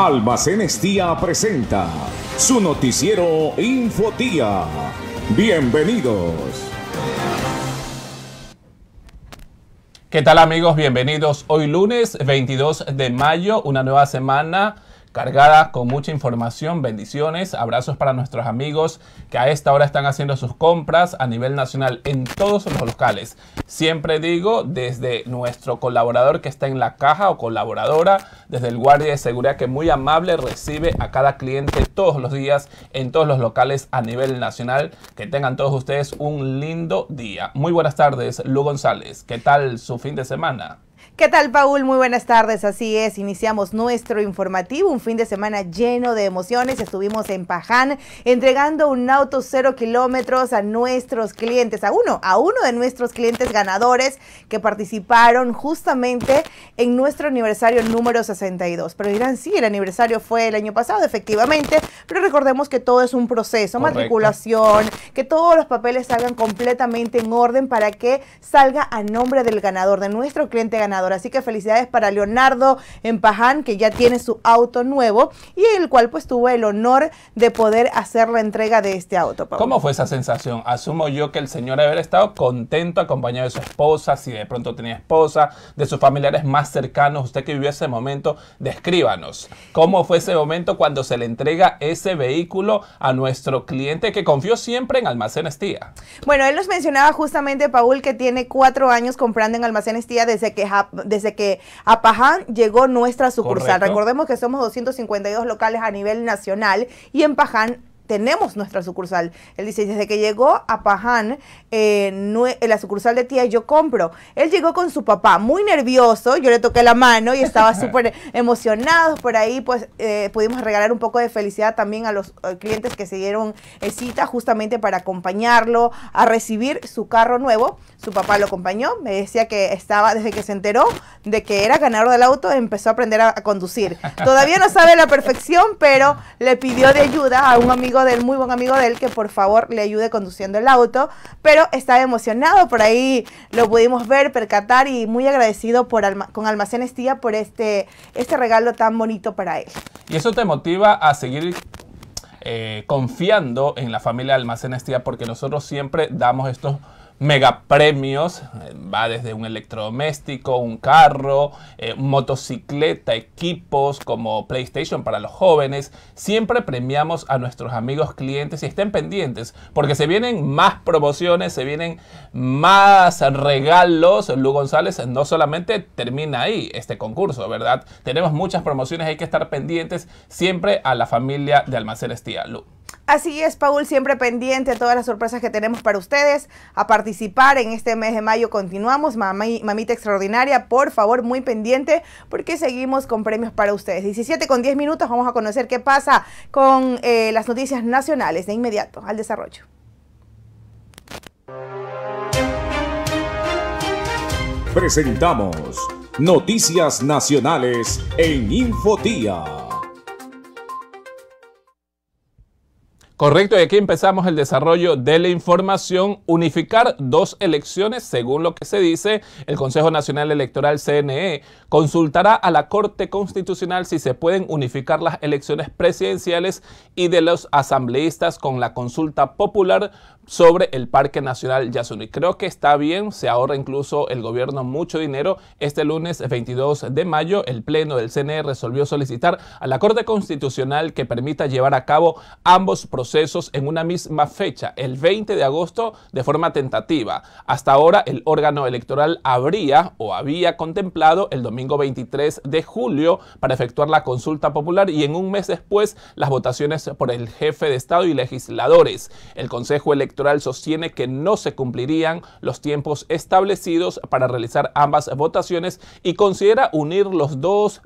Almacenes Tía presenta su noticiero Infotía. Bienvenidos. ¿Qué tal amigos? Bienvenidos. Hoy lunes 22 de mayo, una nueva semana cargada con mucha información, bendiciones, abrazos para nuestros amigos que a esta hora están haciendo sus compras a nivel nacional en todos los locales. Siempre digo, desde nuestro colaborador que está en la caja o colaboradora, desde el guardia de seguridad que muy amable recibe a cada cliente todos los días en todos los locales a nivel nacional. Que tengan todos ustedes un lindo día. Muy buenas tardes, Lu González. ¿Qué tal su fin de semana? ¿Qué tal, Paul? Muy buenas tardes. Así es, iniciamos nuestro informativo, un fin de semana lleno de emociones. Estuvimos en Paján entregando un auto cero kilómetros a nuestros clientes, a uno, a uno de nuestros clientes ganadores que participaron justamente en nuestro aniversario número 62. Pero dirán, sí, el aniversario fue el año pasado, efectivamente, pero recordemos que todo es un proceso, matriculación, que todos los papeles salgan completamente en orden para que salga a nombre del ganador, de nuestro cliente ganador Así que felicidades para Leonardo Empaján, que ya tiene su auto nuevo y el cual pues tuvo el honor de poder hacer la entrega de este auto. Pablo. ¿Cómo fue esa sensación? Asumo yo que el señor haber estado contento acompañado de su esposa, si de pronto tenía esposa, de sus familiares más cercanos. Usted que vivió ese momento, descríbanos. ¿Cómo fue ese momento cuando se le entrega ese vehículo a nuestro cliente que confió siempre en Almacenes Tía? Bueno, él nos mencionaba justamente, Paul, que tiene cuatro años comprando en Almacenes Tía desde que desde que a Paján llegó nuestra sucursal. Recordemos que somos 252 locales a nivel nacional y en Paján tenemos nuestra sucursal. Él dice, desde que llegó a Paján, eh, la sucursal de tía, yo compro. Él llegó con su papá, muy nervioso, yo le toqué la mano y estaba súper emocionado. Por ahí, pues, eh, pudimos regalar un poco de felicidad también a los eh, clientes que se dieron cita justamente para acompañarlo a recibir su carro nuevo. Su papá lo acompañó, me decía que estaba, desde que se enteró de que era ganador del auto, empezó a aprender a conducir. Todavía no sabe la perfección, pero le pidió de ayuda a un amigo del muy buen amigo de él, que por favor le ayude conduciendo el auto, pero estaba emocionado, por ahí lo pudimos ver, percatar y muy agradecido por con Almacenes Tía por este, este regalo tan bonito para él. Y eso te motiva a seguir eh, confiando en la familia Almacenes Tía porque nosotros siempre damos estos Mega premios, eh, va desde un electrodoméstico, un carro, eh, motocicleta, equipos como PlayStation para los jóvenes. Siempre premiamos a nuestros amigos clientes y estén pendientes porque se vienen más promociones, se vienen más regalos. Lu González no solamente termina ahí este concurso, ¿verdad? Tenemos muchas promociones, hay que estar pendientes siempre a la familia de Almacenes Tía Lu. Así es, Paul, siempre pendiente de todas las sorpresas que tenemos para ustedes. A participar en este mes de mayo continuamos. mamita extraordinaria, por favor, muy pendiente porque seguimos con premios para ustedes. 17 con 10 minutos, vamos a conocer qué pasa con eh, las noticias nacionales de inmediato al desarrollo. Presentamos Noticias Nacionales en Infotía. Correcto, y aquí empezamos el desarrollo de la información. Unificar dos elecciones, según lo que se dice, el Consejo Nacional Electoral CNE consultará a la Corte Constitucional si se pueden unificar las elecciones presidenciales y de los asambleístas con la consulta popular sobre el Parque Nacional Yasuni. Creo que está bien, se ahorra incluso el gobierno mucho dinero. Este lunes 22 de mayo, el Pleno del CNE resolvió solicitar a la Corte Constitucional que permita llevar a cabo ambos procesos en una misma fecha, el 20 de agosto, de forma tentativa. Hasta ahora, el órgano electoral habría o había contemplado el domingo 23 de julio para efectuar la consulta popular y en un mes después las votaciones por el jefe de Estado y legisladores. El Consejo Electoral sostiene que no se cumplirían los tiempos establecidos para realizar ambas votaciones y considera unir los dos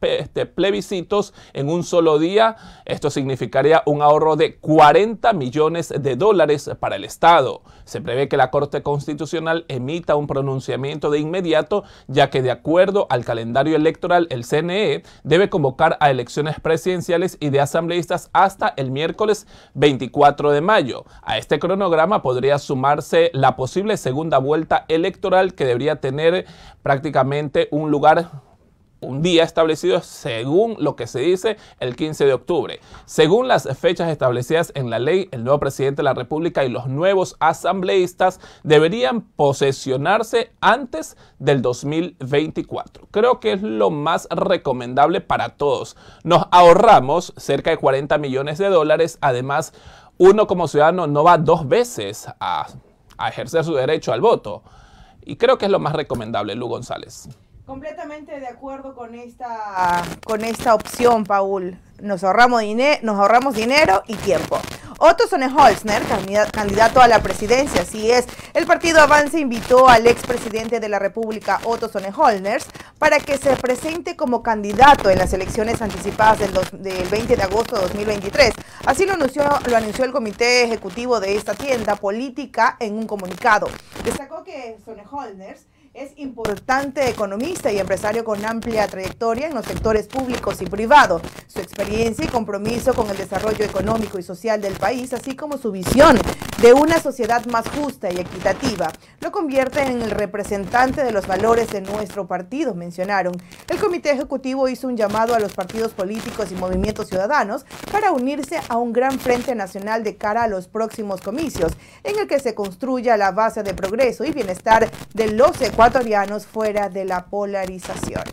este, plebiscitos en un solo día. Esto significaría un ahorro de 40 millones de dólares para el Estado. Se prevé que la Corte Constitucional emita un pronunciamiento de inmediato, ya que de acuerdo al calendario electoral, el CNE debe convocar a elecciones presidenciales y de asambleístas hasta el miércoles 24 de mayo. A este cronograma podría sumarse la posible segunda vuelta electoral que debería tener prácticamente un lugar un día establecido según lo que se dice el 15 de octubre. Según las fechas establecidas en la ley, el nuevo presidente de la República y los nuevos asambleístas deberían posesionarse antes del 2024. Creo que es lo más recomendable para todos. Nos ahorramos cerca de 40 millones de dólares. Además, uno como ciudadano no va dos veces a, ejercer su derecho al voto. Y creo que es lo más recomendable, Lu González. Completamente de acuerdo con esta, con esta opción, Paul. Nos ahorramos, nos ahorramos dinero y tiempo. Otto Sonnenholzner, candidato a la presidencia, así es. El partido Avance invitó al expresidente de la República, Otto Sonnenholzner, para que se presente como candidato en las elecciones anticipadas del, 20 de agosto de 2023. Así lo anunció, lo anunció el comité ejecutivo de esta tienda política en un comunicado. Destacó que Sonnenholzner es importante economista y empresario con amplia trayectoria en los sectores públicos y privados. Su experiencia y compromiso con el desarrollo económico y social del país, así como su visión de una sociedad más justa y equitativa, lo convierte en el representante de los valores de nuestro partido, mencionaron. El Comité Ejecutivo hizo un llamado a los partidos políticos y movimientos ciudadanos para unirse a un gran frente nacional de cara a los próximos comicios, en el que se construya la base de progreso y bienestar de los ecuatorianos ecuatorianos fuera de la polarización.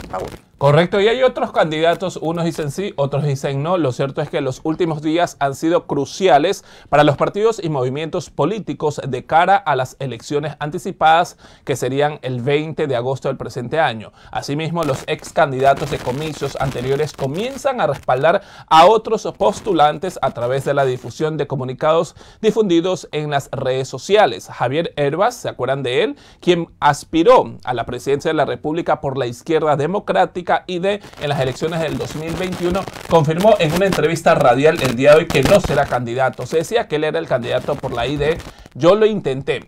Correcto, y hay otros candidatos, unos dicen sí, otros dicen no. Lo cierto es que los últimos días han sido cruciales para los partidos y movimientos políticos de cara a las elecciones anticipadas que serían el 20 de agosto del presente año. Asimismo, los ex candidatos de comicios anteriores comienzan a respaldar a otros postulantes a través de la difusión de comunicados difundidos en las redes sociales. Javier Herbas, ¿se acuerdan de él? Quien aspiró a la presidencia de la República por la izquierda democrática ID en las elecciones del 2021, confirmó en una entrevista radial el día de hoy que no será candidato. Se decía que él era el candidato por la ID. E. Yo lo intenté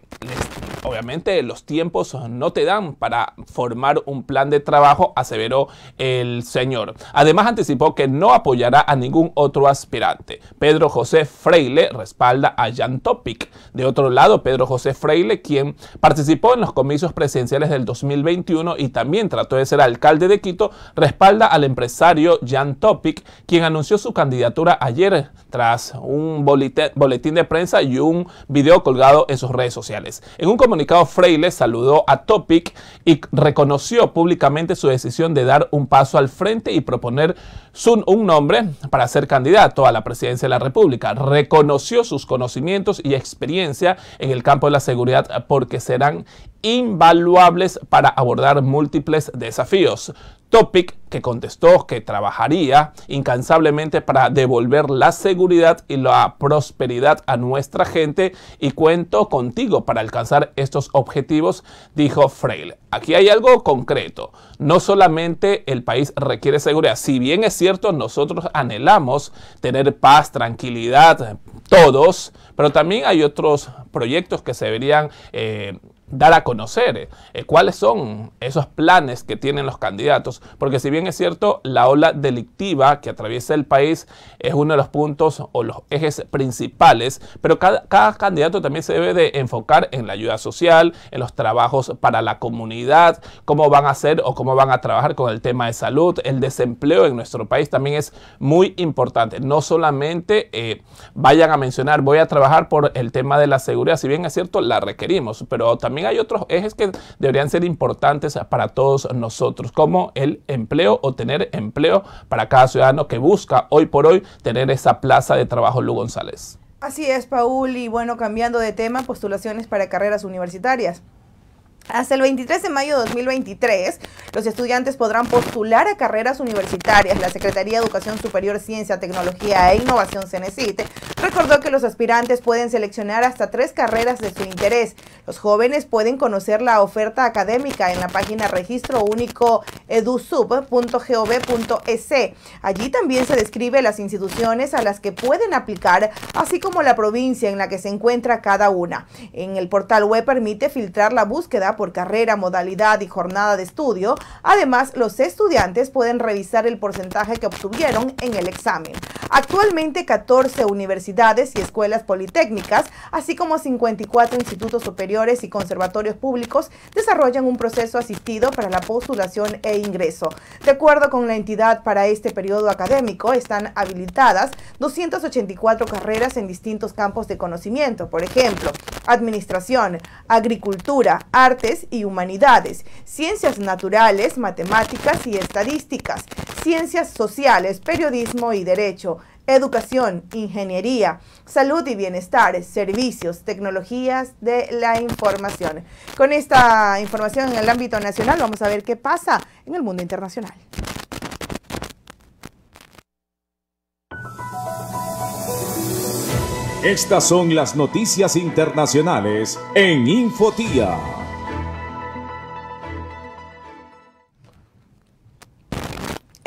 obviamente los tiempos no te dan para formar un plan de trabajo, aseveró el señor. Además anticipó que no apoyará a ningún otro aspirante. Pedro José Freile respalda a Jan Topic. De otro lado, Pedro José Freile, quien participó en los comicios presidenciales del 2021 y también trató de ser alcalde de Quito, respalda al empresario Jan Topic, quien anunció su candidatura ayer tras un boletín de prensa y un video colgado en sus redes sociales. En un comunicado, Freile saludó a Topic y reconoció públicamente su decisión de dar un paso al frente y proponer un nombre para ser candidato a la presidencia de la República. Reconoció sus conocimientos y experiencia en el campo de la seguridad porque serán invaluables para abordar múltiples desafíos. Topic, que contestó que trabajaría incansablemente para devolver la seguridad y la prosperidad a nuestra gente y cuento contigo para alcanzar estos objetivos, dijo Freil Aquí hay algo concreto. No solamente el país requiere seguridad, si bien es cierto, nosotros anhelamos tener paz, tranquilidad, todos, pero también hay otros proyectos que se deberían... Eh, dar a conocer eh, cuáles son esos planes que tienen los candidatos, porque si bien es cierto, la ola delictiva que atraviesa el país es uno de los puntos o los ejes principales, pero cada, candidato también se debe de enfocar en la ayuda social, en los trabajos para la comunidad, cómo van a hacer o cómo van a trabajar con el tema de salud, el desempleo en nuestro país también es muy importante, no solamente eh, vayan a mencionar voy a trabajar por el tema de la seguridad, si bien es cierto, la requerimos, pero también hay otros ejes que deberían ser importantes para todos nosotros, como el empleo o tener empleo para cada ciudadano que busca hoy por hoy tener esa plaza de trabajo, Lu González. Así es, Paul, y bueno, cambiando de tema, postulaciones para carreras universitarias. Hasta el 23 de mayo de 2023, los estudiantes podrán postular a carreras universitarias. La Secretaría de Educación Superior, Ciencia, Tecnología e Innovación, CENESIT, recordó que los aspirantes pueden seleccionar hasta tres carreras de su interés. Los jóvenes pueden conocer la oferta académica en la página registro único edusub.gov.es. Allí también se describe las instituciones a las que pueden aplicar, así como la provincia en la que se encuentra cada una. En el portal web permite filtrar la búsqueda por carrera, modalidad y jornada de estudio. Además, los estudiantes pueden revisar el porcentaje que obtuvieron en el examen. Actualmente 14 universidades y escuelas politécnicas, así como 54 institutos superiores y conservatorios públicos desarrollan un proceso asistido para la postulación e ingreso. De acuerdo con la entidad para este periodo académico, están habilitadas 284 carreras en distintos campos de conocimiento, por ejemplo, administración, agricultura, arte, y humanidades, ciencias naturales, matemáticas y estadísticas, ciencias sociales, periodismo y derecho, educación, ingeniería, salud y bienestar, servicios, tecnologías de la información. Con esta información en el ámbito nacional vamos a ver qué pasa en el mundo internacional. Estas son las noticias internacionales en Infotía.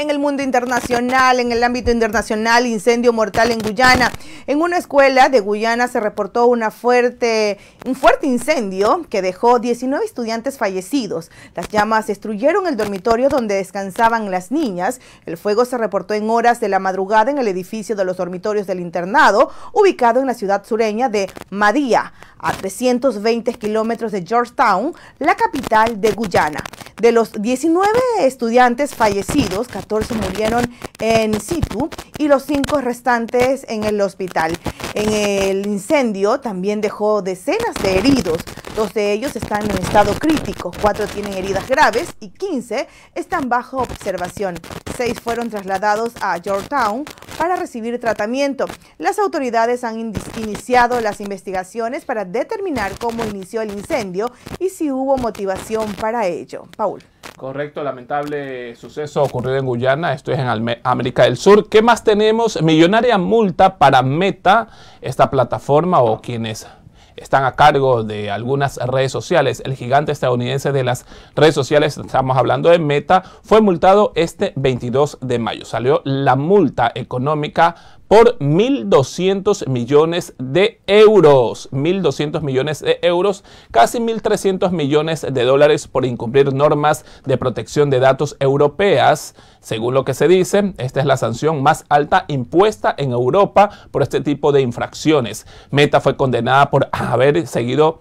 en el mundo internacional, en el ámbito internacional, incendio mortal en Guyana. En una escuela de Guyana se reportó una fuerte, un fuerte incendio que dejó 19 estudiantes fallecidos. Las llamas destruyeron el dormitorio donde descansaban las niñas. El fuego se reportó en horas de la madrugada en el edificio de los dormitorios del internado, ubicado en la ciudad sureña de Madía, a 320 kilómetros de Georgetown, la capital de Guyana. De los 19 estudiantes fallecidos, 14 murieron en situ y los 5 restantes en el hospital. En el incendio también dejó decenas de heridos. Dos de ellos están en estado crítico, cuatro tienen heridas graves y 15 están bajo observación. Seis fueron trasladados a Georgetown, para recibir tratamiento. Las autoridades han iniciado las investigaciones para determinar cómo inició el incendio y si hubo motivación para ello. Paul. Correcto, lamentable suceso ocurrido en Guyana, esto es en América del Sur. ¿Qué más tenemos? Millonaria multa para Meta, esta plataforma o quién es están a cargo de algunas redes sociales. El gigante estadounidense de las redes sociales, estamos hablando de Meta, fue multado este 22 de mayo. Salió la multa económica por 1.200 millones de euros. 1.200 millones de euros, casi 1.300 millones de dólares por incumplir normas de protección de datos europeas. Según lo que se dice, esta es la sanción más alta impuesta en Europa por este tipo de infracciones. Meta fue condenada por haber seguido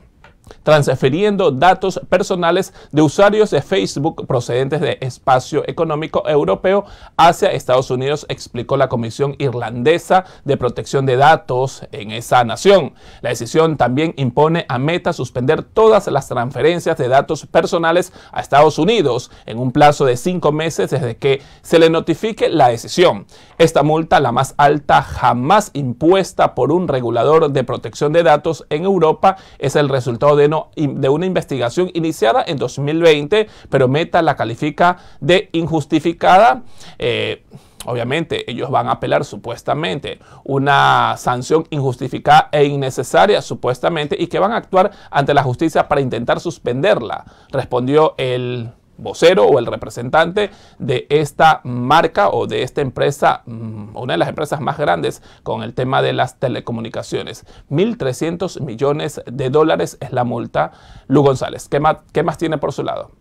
transfiriendo datos personales de usuarios de Facebook procedentes de espacio económico europeo hacia Estados Unidos, explicó la Comisión Irlandesa de Protección de Datos en esa nación. La decisión también impone a Meta suspender todas las transferencias de datos personales a Estados Unidos en un plazo de cinco meses desde que se le notifique la decisión. Esta multa, la más alta jamás impuesta por un regulador de protección de datos en Europa, es el resultado de, una investigación iniciada en 2020, pero Meta la califica de injustificada. Eh, obviamente ellos van a apelar supuestamente una sanción injustificada e innecesaria supuestamente y que van a actuar ante la justicia para intentar suspenderla, respondió el vocero o el representante de esta marca o de esta empresa, mm, una de las empresas más grandes con el tema de las telecomunicaciones. 1.300 millones de dólares es la multa. Lu González, ¿qué más, qué más tiene por su lado?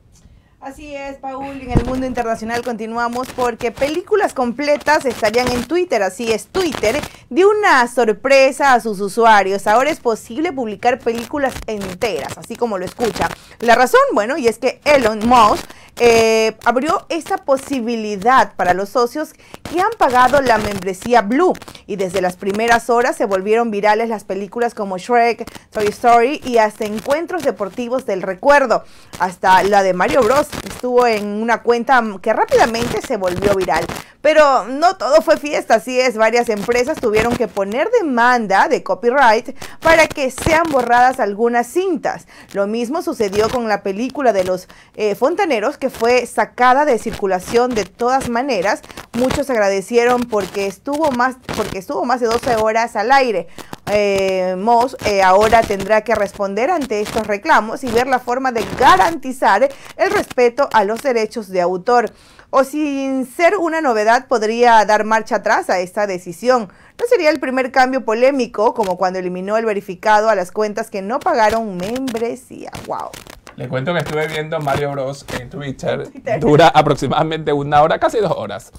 Así es, Paul. En el mundo internacional continuamos porque películas completas estarían en Twitter. Así es, Twitter dio una sorpresa a sus usuarios. Ahora es posible publicar películas enteras, así como lo escucha. La razón, bueno, y es que Elon Musk eh, abrió esta posibilidad para los socios que han pagado la membresía Blue. Y desde las primeras horas se volvieron virales las películas como Shrek, Toy Story y hasta encuentros deportivos del recuerdo. Hasta la de Mario Bros estuvo en una cuenta que rápidamente se volvió viral. Pero no todo fue fiesta, así es, varias empresas tuvieron que poner demanda de copyright para que sean borradas algunas cintas. Lo mismo sucedió con la película de los eh, fontaneros que fue sacada de circulación de todas maneras. Muchos agradecieron porque estuvo, más, porque estuvo más de 12 horas al aire. Eh, Moss eh, ahora tendrá que responder ante estos reclamos y ver la forma de garantizar el respeto a los derechos de autor. O sin ser una novedad, podría dar marcha atrás a esta decisión. No sería el primer cambio polémico, como cuando eliminó el verificado a las cuentas que no pagaron membresía. ¡Wow! Le cuento que estuve viendo Mario Bros en Twitter. Dura aproximadamente una hora, casi dos horas.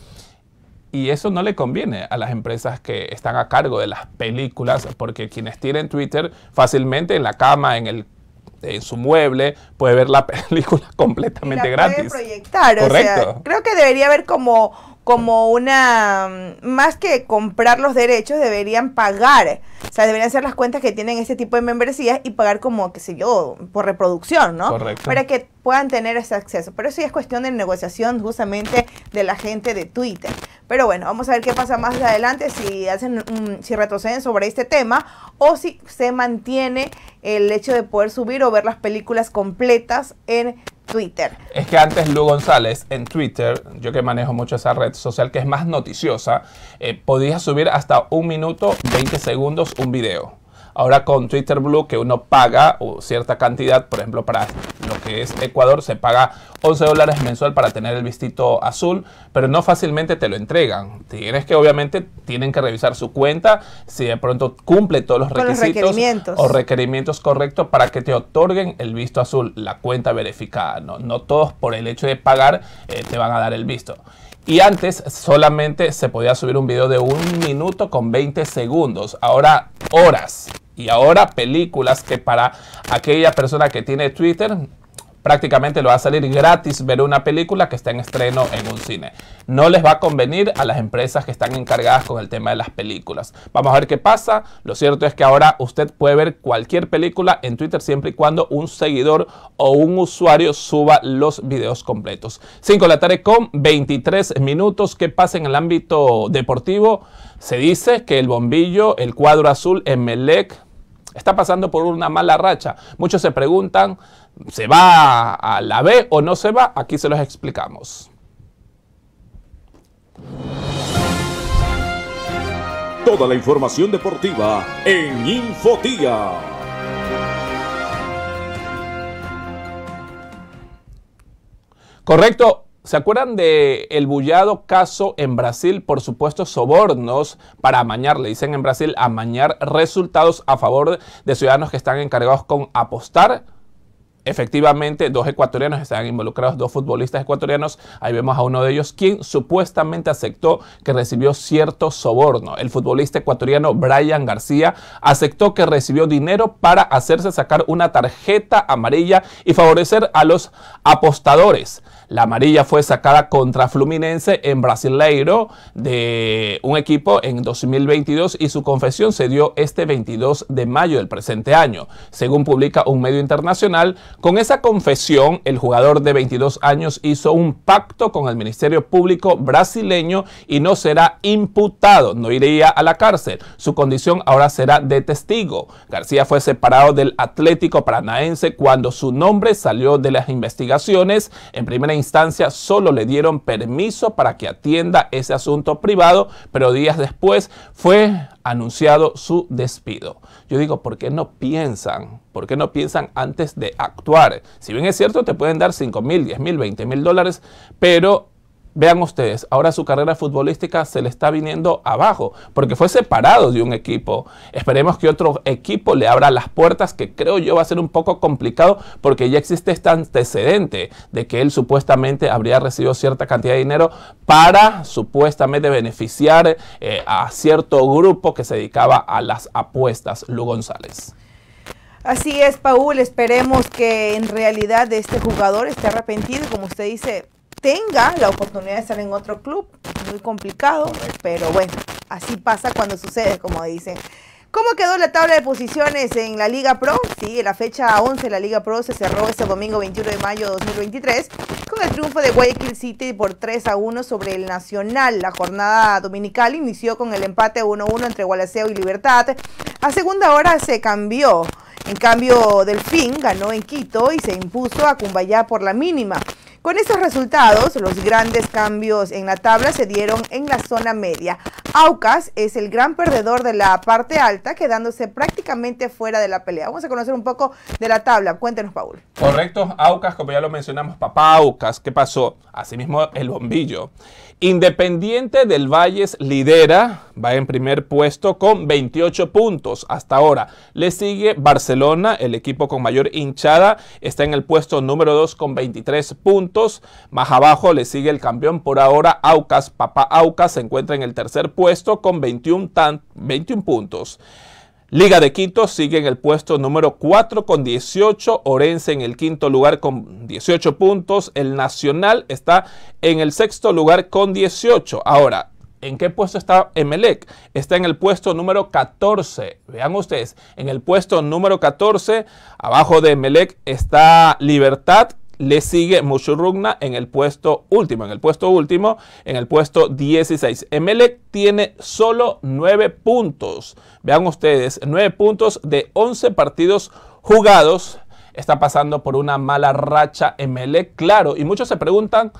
Y eso no le conviene a las empresas que están a cargo de las películas, porque quienes tienen Twitter fácilmente en la cama, en el en su mueble, puede ver la película completamente gratis. Puede proyectar, Correcto. O sea, creo que debería haber como, como una, mm, más que comprar los derechos, deberían pagar. O sea, deberían ser las cuentas que tienen ese tipo de membresías y pagar como, qué sé yo, por reproducción, ¿no? Correcto. Para que puedan tener ese acceso. Pero eso ya es cuestión de negociación justamente de la gente de Twitter. Pero bueno, vamos a ver qué pasa más adelante, si, hacen si retroceden sobre este tema o si se mantiene el hecho de poder subir o ver las películas completas en Twitter. Es que antes Lu González en Twitter, yo que manejo mucho esa red social que es más noticiosa, eh, podía subir hasta un minuto, 20 segundos un video. Ahora con Twitter Blue, que uno paga uh, cierta cantidad, por ejemplo, para es Ecuador, se paga 11 dólares mensual para tener el vistito azul, pero no fácilmente te lo entregan. Tienes que, obviamente, tienen que revisar su cuenta, si de pronto cumple todos los requisitos o requerimientos correctos para que te otorguen el visto azul, la cuenta verificada. No, todos por el hecho de pagar eh, te van a dar el visto. Y antes solamente se podía subir un video de un minuto con 20 segundos. Ahora horas. Y ahora películas que para aquella persona que tiene Twitter prácticamente lo va a salir gratis ver una película que está en estreno en un cine. No les va a convenir a las empresas que están encargadas con el tema de las películas. Vamos a ver qué pasa. Lo cierto es que ahora usted puede ver cualquier película en Twitter siempre y cuando un seguidor o un usuario suba los videos completos. 5 de la tarde con 23 minutos. ¿Qué pasa en el ámbito deportivo? Se dice que el bombillo, el cuadro azul, en Melec está pasando por una mala racha. Muchos se preguntan ¿Se va a la B o no se va? Aquí se los explicamos. Toda la información deportiva en Infotía. Correcto. ¿Se acuerdan de bullado caso en Brasil? Por supuesto, sobornos para amañar, le dicen en Brasil, amañar resultados a favor de ciudadanos que están encargados con apostar efectivamente dos ecuatorianos están involucrados, dos futbolistas ecuatorianos. Ahí vemos a uno de ellos quien supuestamente aceptó que recibió cierto soborno. El futbolista ecuatoriano Brian García aceptó que recibió dinero para hacerse sacar una tarjeta amarilla y favorecer a los apostadores. La amarilla fue sacada contra Fluminense en Brasileiro de un equipo en 2022 y su confesión se dio este 22 de mayo del presente año. Según publica un medio internacional, con esa confesión, el jugador de 22 años hizo un pacto con el Ministerio Público brasileño y no será imputado, no iría a la cárcel. Su condición ahora será de testigo. García fue separado del Atlético Paranaense cuando su nombre salió de las investigaciones. En primera instancia solo le dieron permiso para que atienda ese asunto privado, pero días después fue anunciado su despido. Yo digo, ¿por qué no piensan? ¿Por qué no piensan antes de actuar? Si bien es cierto, te pueden dar 5 mil, 10 mil, 20 mil dólares, pero Vean ustedes, ahora su carrera futbolística se le está viniendo abajo, porque fue separado de un equipo. Esperemos que otro equipo le abra las puertas, que creo yo va a ser un poco complicado, porque ya existe este antecedente de que él supuestamente habría recibido cierta cantidad de dinero para supuestamente beneficiar eh, a cierto grupo que se dedicaba a las apuestas. Lu González. Así es, Paul. Esperemos que en realidad este jugador esté arrepentido. Como usted dice, tenga la oportunidad de estar en otro club. Muy complicado, pero bueno, así pasa cuando sucede, como dicen. ¿Cómo quedó la tabla de posiciones en la Liga Pro? Sí, en la fecha 11 la Liga Pro se cerró este domingo 21 de mayo de 2023 con el triunfo de Guayaquil City por 3 a 1 sobre el Nacional. La jornada dominical inició con el empate 1-1 entre Gualaceo y Libertad. A segunda hora se cambió. En cambio, Delfín ganó en Quito y se impuso a Cumbayá por la mínima. Con estos resultados, los grandes cambios en la tabla se dieron en la zona media. Aucas es el gran perdedor de la parte alta, quedándose prácticamente fuera de la pelea. Vamos a conocer un poco de la tabla. Cuéntenos, Paul. Correcto, Aucas, como ya lo mencionamos, papá Aucas, ¿qué pasó? Asimismo, el bombillo. Independiente del Valles lidera, va en primer puesto con 28 puntos hasta ahora. Le sigue Barcelona, el equipo con mayor hinchada, está en el puesto número 2 con 23 puntos. Más abajo le sigue el campeón por ahora, Aucas. Papá Aucas se encuentra en el tercer puesto con 21, tan, 21 puntos. Liga de Quito sigue en el puesto número 4 con 18, Orense en el quinto lugar con 18 puntos, el Nacional está en el sexto lugar con 18. Ahora, ¿En qué puesto está Emelec? Está en el puesto número 14. Vean ustedes, en el puesto número 14, abajo de Emelec está Libertad le sigue Mushurrugna en el puesto último. En el puesto último, en el puesto 16. Emelec tiene solo 9 puntos. Vean ustedes, 9 puntos de 11 partidos jugados. Está pasando por una mala racha ML, claro. Y muchos se preguntan,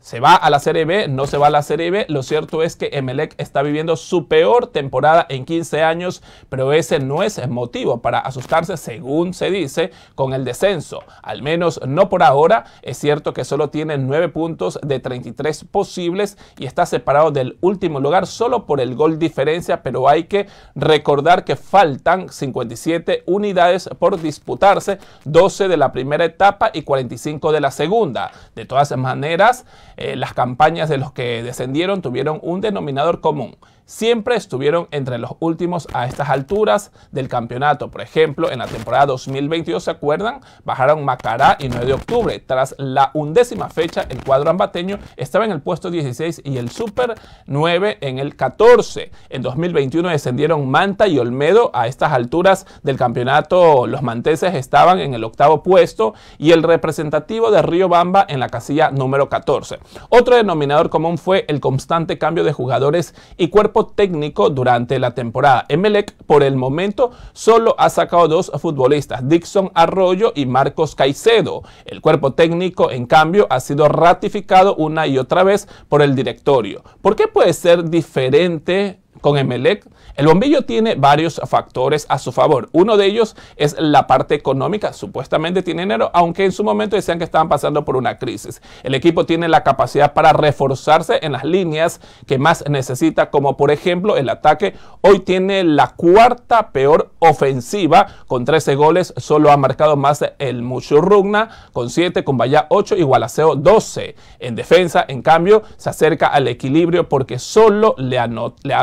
se va a la Serie B, no se va a la Serie B. Lo cierto es que Emelec está viviendo su peor temporada en 15 años, pero ese no es motivo para asustarse, según se dice, con el descenso. Al menos no por ahora. Es cierto que solo tiene 9 puntos de 33 posibles y está separado del último lugar solo por el gol diferencia, pero hay que recordar que faltan 57 unidades por disputarse, 12 de la primera etapa y 45 de la segunda. De todas maneras, eh, las campañas de los que descendieron tuvieron un denominador común, siempre estuvieron entre los últimos a estas alturas del campeonato. Por ejemplo, en la temporada 2022, ¿se acuerdan? Bajaron Macará y 9 de octubre. Tras la undécima fecha, el cuadro ambateño estaba en el puesto 16 y el Super 9 en el 14. En 2021 descendieron Manta y Olmedo a estas alturas del campeonato. Los manteses estaban en el octavo puesto y el representativo de Río Bamba en la casilla número 14. Otro denominador común fue el constante cambio de jugadores y cuerpos técnico durante la temporada. Emelec por el momento solo ha sacado dos futbolistas, Dixon Arroyo y Marcos Caicedo. El cuerpo técnico, en cambio, ha sido ratificado una y otra vez por el directorio. ¿Por qué puede ser diferente con Emelec. El bombillo tiene varios factores a su favor. Uno de ellos es la parte económica. Supuestamente tiene dinero, aunque en su momento decían que estaban pasando por una crisis. El equipo tiene la capacidad para reforzarse en las líneas que más necesita, como por ejemplo el ataque. Hoy tiene la cuarta peor ofensiva con 13 goles. Solo ha marcado más el Muchurrugna con 7, con Vaya 8 y Gualaceo 12. En defensa, en cambio, se acerca al equilibrio porque solo le, anot le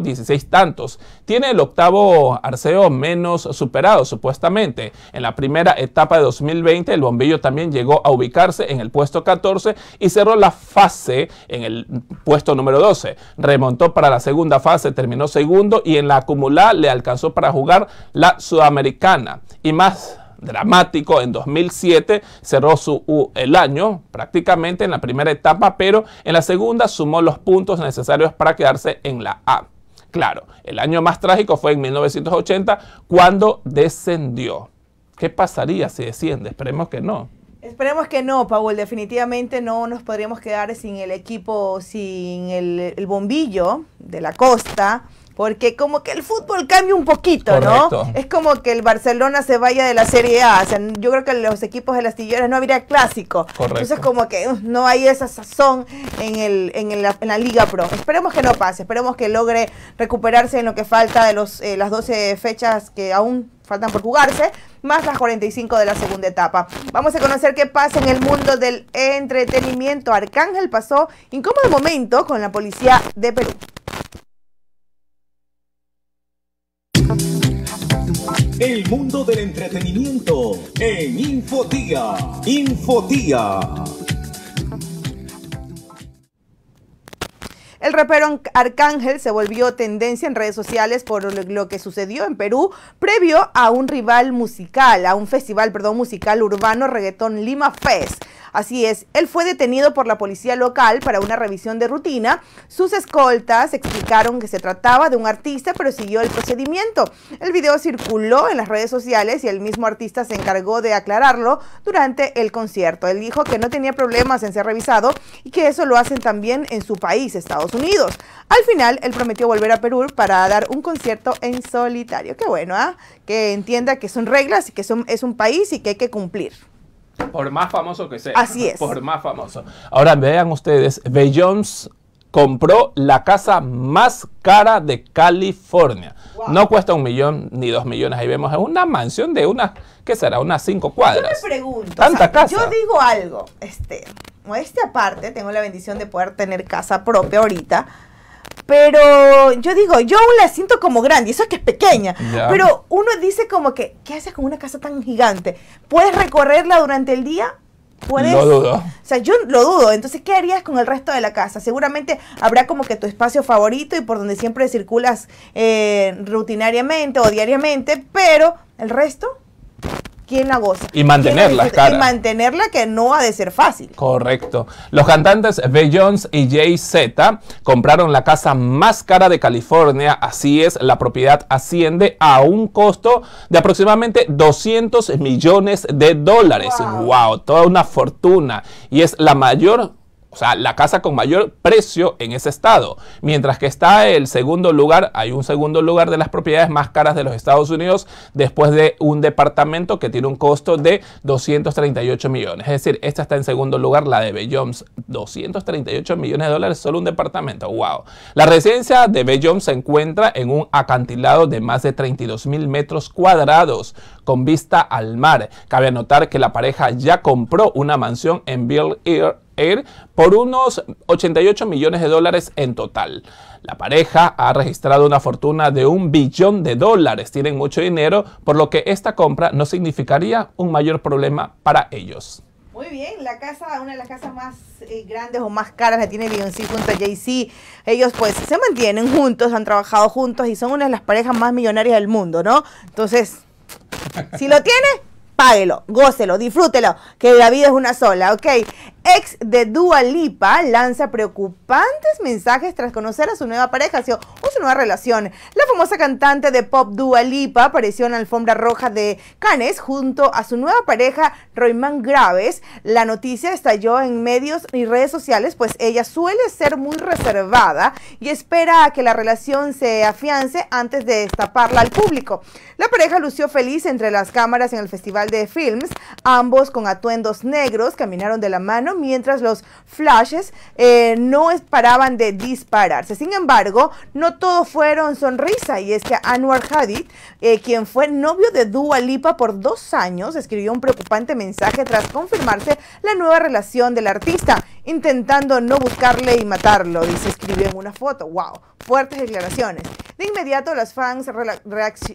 16 tantos. Tiene el octavo arceo menos superado supuestamente. En la primera etapa de 2020 el bombillo también llegó a ubicarse en el puesto 14 y cerró la fase en el puesto número 12. Remontó para la segunda fase, terminó segundo y en la acumulada le alcanzó para jugar la sudamericana. Y más dramático. En 2007 cerró su, U el año prácticamente en la primera etapa, pero en la segunda sumó los puntos necesarios para quedarse en la A. Claro, el año más trágico fue en 1980 cuando descendió. ¿Qué pasaría si desciende? Esperemos que no. Esperemos que no, Paul. Definitivamente no nos podríamos quedar sin el equipo, sin el bombillo de la costa porque como que el fútbol cambia un poquito, ¿no? Es como que el Barcelona se vaya de la Serie A, yo creo que los equipos de las tilleras no habría clásico. Correcto. Entonces como que uh, no hay esa sazón en, la, Liga Pro. Esperemos que no pase, esperemos que logre recuperarse en lo que falta de los, eh, las 12 fechas que aún faltan por jugarse, más las 45 de la segunda etapa. Vamos a conocer qué pasa en el mundo del entretenimiento. Arcángel pasó incómodo momento con la policía de Perú. El mundo del entretenimiento en Infotía. Infotía. El rapero Arcángel se volvió tendencia en redes sociales por lo que sucedió en Perú previo a un rival musical, a un festival, perdón, musical urbano reggaetón Lima Fest. Así es, él fue detenido por la policía local para una revisión de rutina. Sus escoltas explicaron que se trataba de un artista, pero siguió el procedimiento. El video circuló en las redes sociales y el mismo artista se encargó de aclararlo durante el concierto. Él dijo que no tenía problemas en ser revisado y que eso lo hacen también en su país, Estados Unidos. Al final, él prometió volver a Perú para dar un concierto en solitario. Qué bueno, ¿ah? Que entienda que son reglas y que es un país y que hay que cumplir. Por más famoso que sea. Así es. Por más famoso. Ahora vean ustedes, Jones compró la casa más cara de California. No cuesta un millón ni dos millones. Ahí vemos una mansión de unas, ¿qué será? Unas cinco cuadras. Yo me pregunto. Tanta casa. Yo digo algo, este, esta parte, tengo la bendición de poder tener casa propia ahorita pero yo digo, yo aún la siento como grande, eso es que es pequeña. Pero uno dice como que, ¿qué haces con una casa tan gigante? ¿Puedes recorrerla durante el día? ¿Puedes? Lo dudo. O sea, yo lo dudo. Entonces, ¿qué harías con el resto de la casa? Seguramente habrá como que tu espacio favorito y por donde siempre circulas eh, rutinariamente o diariamente, pero el resto quién la goza. Y mantenerla, Y mantenerla que no ha de ser fácil. Correcto. Los cantantes Jones y Jay-Z compraron la casa más cara de California. Así es, la propiedad asciende a un costo de aproximadamente 200 millones de dólares. wow toda una fortuna. Y es la mayor o sea, la casa con mayor precio en ese estado. Mientras que está el segundo lugar, hay un segundo lugar de las propiedades más caras de los Estados Unidos después de un departamento que tiene un costo de 238 millones. Es decir, esta está en segundo lugar, la de Jones, 238 millones de dólares solo un departamento. ¡Wow! La residencia de Jones se encuentra en un acantilado de más de 32 mil metros cuadrados con vista al mar. Cabe anotar que la pareja ya compró una mansión en Bill Ear por unos 88 millones de dólares en total. La pareja ha registrado una fortuna de un billón de dólares, tienen mucho dinero, por lo que esta compra no significaría un mayor problema para ellos. Muy bien, la casa, una de las casas más eh, grandes o más caras que tiene Beyoncé junto a jay Ellos pues se mantienen juntos, han trabajado juntos y son una de las parejas más millonarias del mundo, ¿no? Entonces, si lo tiene, páguelo, gócelo, disfrútelo, que la vida es una sola, ¿ok? ex de Dua Lipa lanza preocupantes mensajes tras conocer a su nueva pareja o su nueva relación. La famosa cantante de pop Dua Lipa apareció en la alfombra roja de Cannes junto a su nueva pareja Royman Graves. La noticia estalló en medios y redes sociales pues ella suele ser muy reservada y espera a que la relación se afiance antes de destaparla al público. La pareja lució feliz entre las cámaras en el Festival de Films, ambos con atuendos negros caminaron de la mano mientras los flashes eh, no paraban de dispararse. Sin embargo, no todo fueron sonrisa y es que Anwar Hadid, eh, quien fue novio de Dua Lipa por dos años, escribió un preocupante mensaje tras confirmarse la nueva relación del artista, intentando no buscarle y matarlo, dice escribió en una foto. ¡Wow! Fuertes declaraciones. De inmediato, los fans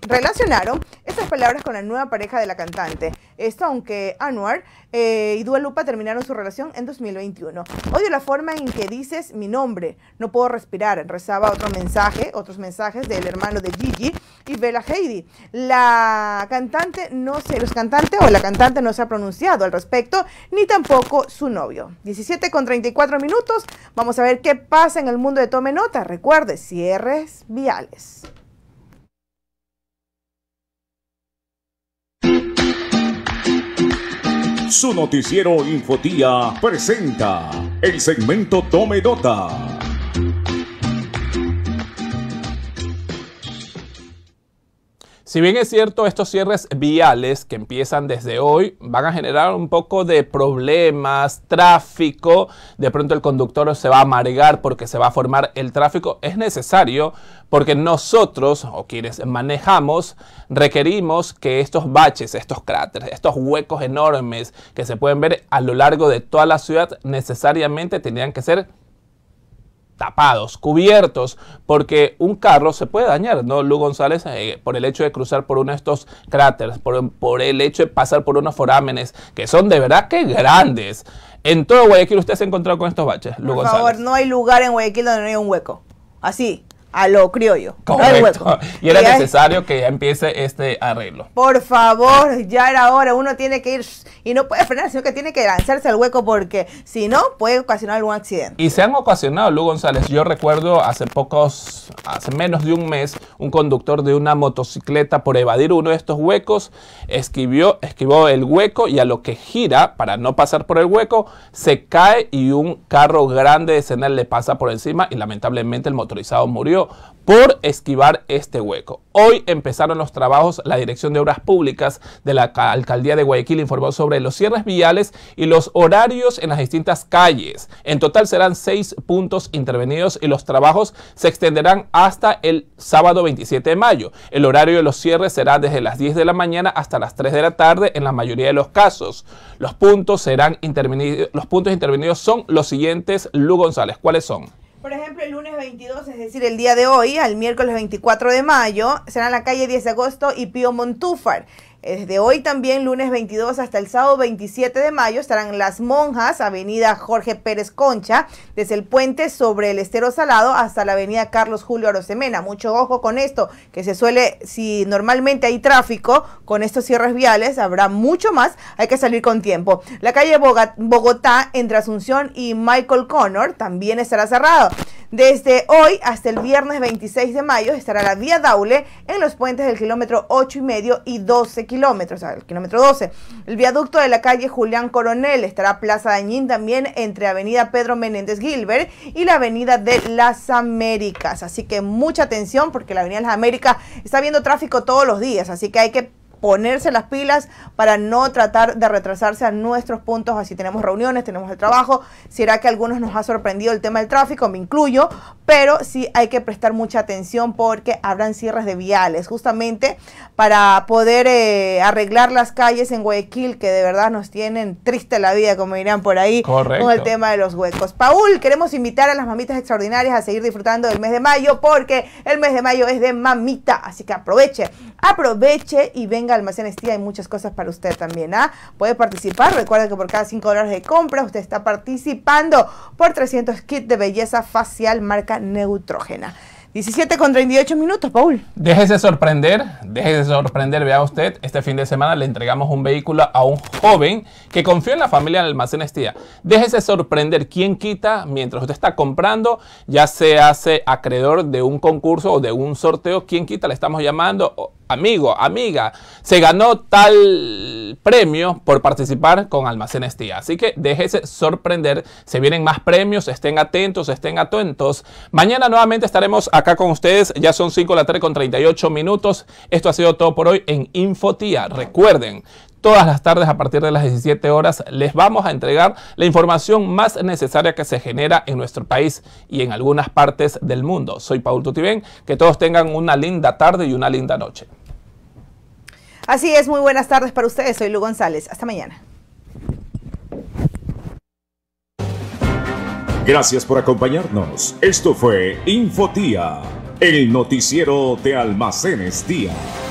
relacionaron estas palabras con la nueva pareja de la cantante. Esto aunque Anwar eh, y Dua Lupa terminaron su relación en 2021. Odio la forma en que dices mi nombre, no puedo respirar, rezaba otro mensaje, otros mensajes del hermano de Gigi y Bella Heidi. La cantante no se, los cantantes o la cantante no se ha pronunciado al respecto, ni tampoco su novio. 17 con 34 minutos, vamos a ver qué pasa en el mundo de Tome Nota. Recuerde, cierres viales. Su noticiero Infotía presenta el segmento Tome Dota Si bien es cierto, estos cierres viales que empiezan desde hoy van a generar un poco de problemas, tráfico, de pronto el conductor se va a amargar porque se va a formar el tráfico, es necesario porque nosotros o quienes manejamos requerimos que estos baches, estos cráteres, estos huecos enormes que se pueden ver a lo largo de toda la ciudad necesariamente tenían que ser tapados, cubiertos, porque un carro se puede dañar, ¿no? Lu González, eh, por el hecho de cruzar por uno de estos cráteres, por, el hecho de pasar por unos forámenes, que son de verdad que grandes. En todo Guayaquil usted se ha encontrado con estos baches, Lu Por favor, no hay lugar en Guayaquil donde no haya un hueco. Así, a lo criollo. Correcto. Y era necesario que ya empiece este arreglo. Por favor, ya era hora. Uno tiene que ir y no puede frenar, sino que tiene que lanzarse al hueco porque si no puede ocasionar algún accidente. Y se han ocasionado, Lu González. Yo recuerdo hace pocos, hace menos de un mes, un conductor de una motocicleta por evadir uno de estos huecos esquivó el hueco y a lo que gira para no pasar por el hueco se cae y un carro grande de cenar le pasa por encima y lamentablemente el motorizado murió por esquivar este hueco. Hoy empezaron los trabajos. La Dirección de Obras Públicas de la Alcaldía de Guayaquil informó sobre los cierres viales y los horarios en las distintas calles. En total serán seis puntos intervenidos y los trabajos se extenderán hasta el sábado 27 de mayo. El horario de los cierres será desde las 10 de la mañana hasta las 3 de la tarde en la mayoría de los casos. Los puntos serán intervenidos, los puntos intervenidos son los siguientes, Lu González. ¿Cuáles son? Por ejemplo, el lunes 22, es decir, el día de hoy, al miércoles 24 de mayo, será la calle 10 de agosto y Pío Montúfar. Desde hoy también, lunes 22 hasta el sábado 27 de mayo, estarán las monjas, avenida Jorge Pérez Concha, desde el puente sobre el Estero Salado hasta la avenida Carlos Julio Arosemena. Mucho ojo con esto, que se suele, si normalmente hay tráfico con estos cierres viales, habrá mucho más, hay que salir con tiempo. La calle Bogotá entre Asunción y Michael Connor también estará cerrada. Desde hoy hasta el viernes 26 de mayo estará la vía Daule en los puentes del kilómetro 8 y medio y 12 kilómetros, o sea, el kilómetro 12. El viaducto de la calle Julián Coronel estará Plaza Dañín también entre Avenida Pedro Menéndez Gilbert y la Avenida de las Américas. Así que mucha atención porque la Avenida de las Américas está viendo tráfico todos los días, así que hay que ponerse las pilas para no tratar de retrasarse a nuestros puntos, así tenemos reuniones, tenemos el trabajo, será que a algunos nos ha sorprendido el tema del tráfico, me incluyo, pero sí hay que prestar mucha atención porque habrán cierres de viales, justamente para poder eh, arreglar las calles en Guayaquil, que de verdad nos tienen triste la vida, como dirán por ahí, con el tema de los huecos. Paul, queremos invitar a las mamitas extraordinarias a seguir disfrutando del mes de mayo, porque el mes de mayo es de mamita, así que aproveche, aproveche y venga Almacenes Tía hay muchas cosas para usted también. ¿ah? Puede participar. Recuerde que por cada 5 dólares de compra usted está participando por 300 kits de belleza facial marca Neutrógena. 17 con 38 minutos, Paul. Déjese sorprender, déjese sorprender, vea usted, este fin de semana le entregamos un vehículo a un joven que confió en la familia de Almacenes Tía. Déjese sorprender, ¿quién quita mientras usted está comprando? Ya se hace acreedor de un concurso o de un sorteo, ¿quién quita? Le estamos llamando, oh, amigo, amiga, se ganó tal premio por participar con Almacenes Tía. Así que déjese sorprender, se vienen más premios, estén atentos, estén atentos. Mañana nuevamente estaremos a acá con ustedes. Ya son 5 de la 3 con 38 minutos. Esto ha sido todo por hoy en Infotía. Recuerden, todas las tardes a partir de las 17 horas les vamos a entregar la información más necesaria que se genera en nuestro país y en algunas partes del mundo. Soy Paul Tutibén. Que todos tengan una linda tarde y una linda noche. Así es, muy buenas tardes para ustedes. Soy Lu González. Hasta mañana. Gracias por acompañarnos. Esto fue Infotía, el noticiero de Almacenes Día.